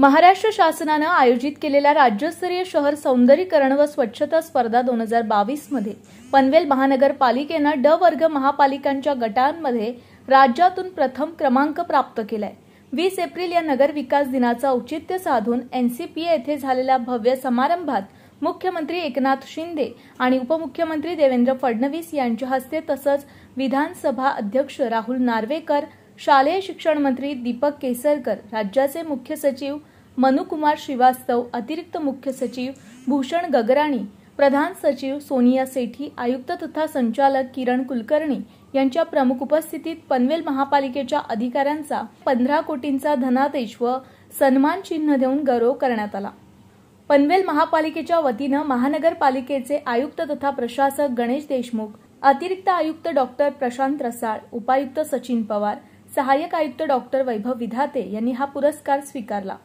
महाराष्ट्र शासनानं आयोजित केलेल्या राज्यस्तरीय शहर सौंदर्यीकरण व स्वच्छता स्पर्धा दोन हजार मध्ये पनवेल महानगरपालिकेनं ड वर्ग महापालिकांच्या गटांमध्ये राज्यातून प्रथम क्रमांक प्राप्त केलाय वीस एप्रिल या नगर विकास दिनाचं औचित्य साधून एनसीपीए येथे झालेल्या भव्य समारंभात मुख्यमंत्री एकनाथ शिंदे आणि उपमुख्यमंत्री देवेंद्र फडणवीस यांच्या हस्ते तसंच विधानसभा अध्यक्ष राहुल नार्वेकर शालेय शिक्षण मंत्री दीपक केसरकर राज्याचे मुख्य सचिव मनुकुमार श्रीवास्तव अतिरिक्त मुख्य सचिव भूषण गगराणी प्रधान सचिव सोनिया सेठी आयुक्त तथा संचालक किरण कुलकर्णी यांच्या प्रमुख उपस्थितीत पनवेल महापालिकेच्या अधिकाऱ्यांचा पंधरा कोटींचा धनादेश व सन्मान चिन्ह देऊन गौरव करण्यात आला पनवेल महापालिकेच्या वतीनं महानगरपालिकेचे आयुक्त तथा प्रशासक गणेश देशमुख अतिरिक्त आयुक्त डॉक्टर प्रशांत रसाळ उपायुक्त सचिन पवार सहाय्यक आयुक्त डॉक्टर वैभव विधाते यांनी हा पुरस्कार स्वीकारला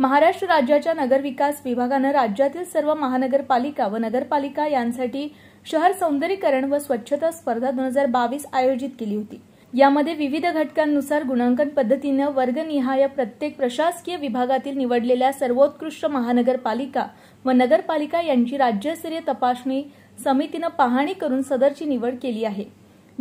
महाराष्ट्र राज्याच्या नगरविकास विभागानं राज्यातील सर्व महानगरपालिका व नगरपालिका यांसाठी शहर सौंदर्यीकरण व स्वच्छता स्पर्धा दोन हजार बावीस आयोजित केली होती यामध्ये विविध घटकांनुसार गुणांकन पद्धतीनं वर्गनिहाय प्रत्येक प्रशासकीय विभागातील निवडलेल्या सर्वोत्कृष्ट महानगरपालिका व नगरपालिका यांची राज्यस्तरीय तपासणी समितीनं पाहणी करून सदरची निवड केली आहे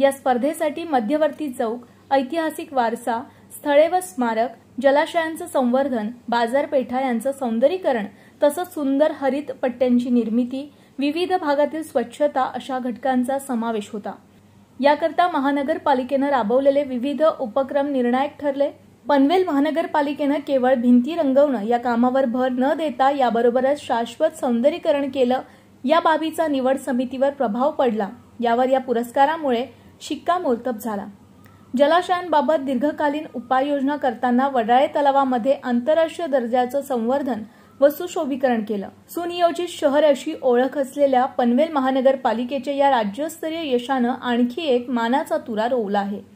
या स्पर्धेसाठी मध्यवर्ती चौक ऐतिहासिक वारसा स्थळे व स्मारक जलाशयांचं संवर्धन बाजारपेठा यांचं सौंदर्यीकरण तसंच सुंदर हरित पट्ट्यांची निर्मिती विविध भागातील स्वच्छता अशा घटकांचा समावेश होता याकरता महानगरपालिकेनं राबवलेले विविध उपक्रम निर्णायक ठरले पनवेल महानगरपालिकेनं केवळ भिंती रंगवणं या कामावर भर न देता याबरोबरच शाश्वत सौंदर्यीकरण केलं या बाबीचा निवड समितीवर प्रभाव पडला यावर या पुरस्कारामुळे शिक्कामोर्तब झाला जलाशयांबाबत दीर्घकालीन उपाययोजना करताना वडाळे तलावामध्ये आंतरराष्ट्रीय दर्जाचं संवर्धन व सुशोभीकरण केलं सुनियोजित शहर अशी ओळख असलेल्या पनवेल महानगरपालिकेच्या या राज्यस्तरीय यशानं आणखी एक मानाचा तुरा रोवला आहे